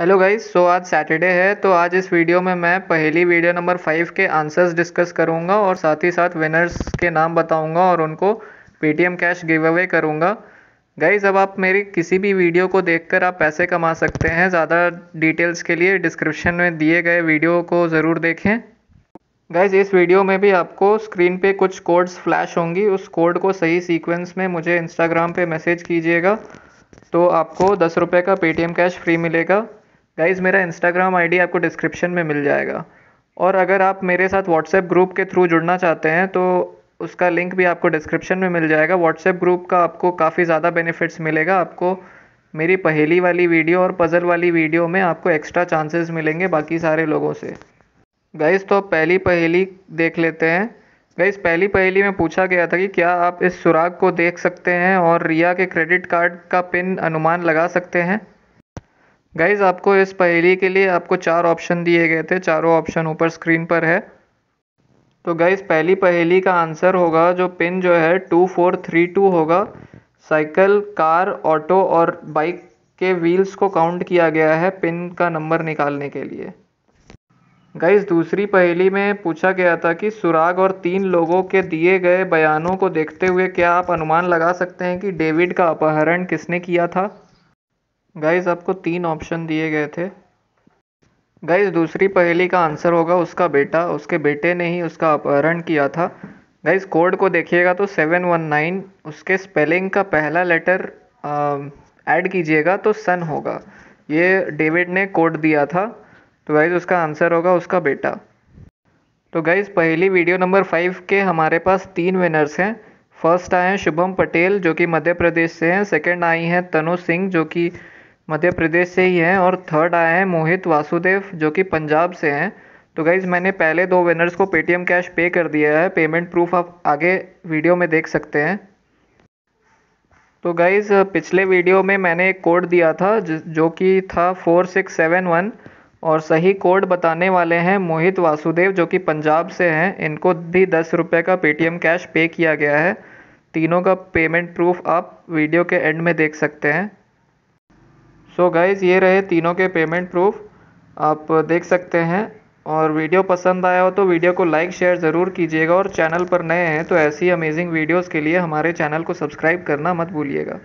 hello guys so आज Saturday है तो आज इस वीडियो में मैं पहली वीडियो नंबर फाइव के आंसर्स डिस्कस करूंगा और साथ ही साथ विनर्स के नाम बताऊंगा और उनको पेटीएम कैश गिव अवे करूंगा गाइज़ अब आप मेरी किसी भी वीडियो को देखकर आप पैसे कमा सकते हैं ज़्यादा डिटेल्स के लिए डिस्क्रिप्शन में दिए गए वीडियो को ज़रूर देखें गाइज इस वीडियो में भी आपको स्क्रीन पे कुछ कोड्स फ्लैश होंगी उस कोड को सही सीक्वेंस में मुझे इंस्टाग्राम पे मैसेज कीजिएगा तो आपको दस रुपये का पेटीएम कैश फ्री मिलेगा गाइज मेरा इंस्टाग्राम आईडी आपको डिस्क्रिप्शन में मिल जाएगा और अगर आप मेरे साथ व्हाट्सएप ग्रुप के थ्रू जुड़ना चाहते हैं तो उसका लिंक भी आपको डिस्क्रिप्शन में मिल जाएगा व्हाट्सएप ग्रुप का आपको काफ़ी ज़्यादा बेनिफिट्स मिलेगा आपको मेरी पहेली वाली वीडियो और पज़ल वाली वीडियो में आपको एक्स्ट्रा चांसेस मिलेंगे बाकी सारे लोगों से गाइज तो पहली पहेली देख लेते हैं गईस पहली पहेली में पूछा गया था कि क्या आप इस सुराग को देख सकते हैं और रिया के क्रेडिट कार्ड का पिन अनुमान लगा सकते हैं गाइज आपको इस पहेली के लिए आपको चार ऑप्शन दिए गए थे चारों ऑप्शन ऊपर स्क्रीन पर है तो गाइज पहली पहेली का आंसर होगा जो पिन जो है टू फोर थ्री टू होगा साइकिल कार ऑटो और बाइक के व्हील्स को काउंट किया गया है पिन का नंबर निकालने के लिए गाइज दूसरी पहेली में पूछा गया था कि सुराग और तीन लोगों के दिए गए बयानों को देखते हुए क्या आप अनुमान लगा सकते हैं कि डेविड का अपहरण किसने किया था गाइज आपको तीन ऑप्शन दिए गए थे गाइज दूसरी पहेली का आंसर होगा उसका बेटा उसके बेटे ने ही उसका अपहरण किया था गाइज कोड को देखिएगा तो सेवन वन नाइन उसके स्पेलिंग का पहला लेटर ऐड कीजिएगा तो सन होगा ये डेविड ने कोड दिया था तो गाइज उसका आंसर होगा उसका बेटा तो गाइज पहली वीडियो नंबर फाइव के हमारे पास तीन विनर्स हैं फर्स्ट आए हैं शुभम पटेल जो कि मध्य प्रदेश से हैं सेकंड आई हैं तनु सिंह जो कि मध्य प्रदेश से ही हैं और थर्ड आए हैं मोहित वासुदेव जो कि पंजाब से हैं तो गाइज़ मैंने पहले दो विनर्स को पेटीएम कैश पे कर दिया है पेमेंट प्रूफ आप आगे वीडियो में देख सकते हैं तो गाइज़ पिछले वीडियो में मैंने एक कोड दिया था जो कि था फोर सिक्स सेवन वन और सही कोड बताने वाले हैं मोहित वासुदेव जो कि पंजाब से हैं इनको भी दस रुपये का पेटीएम कैश पे किया गया है तीनों का पेमेंट प्रूफ आप वीडियो के एंड में देख सकते हैं सो so गाइज़ ये रहे तीनों के पेमेंट प्रूफ आप देख सकते हैं और वीडियो पसंद आया हो तो वीडियो को लाइक शेयर ज़रूर कीजिएगा और चैनल पर नए हैं तो ऐसी अमेजिंग वीडियोस के लिए हमारे चैनल को सब्सक्राइब करना मत भूलिएगा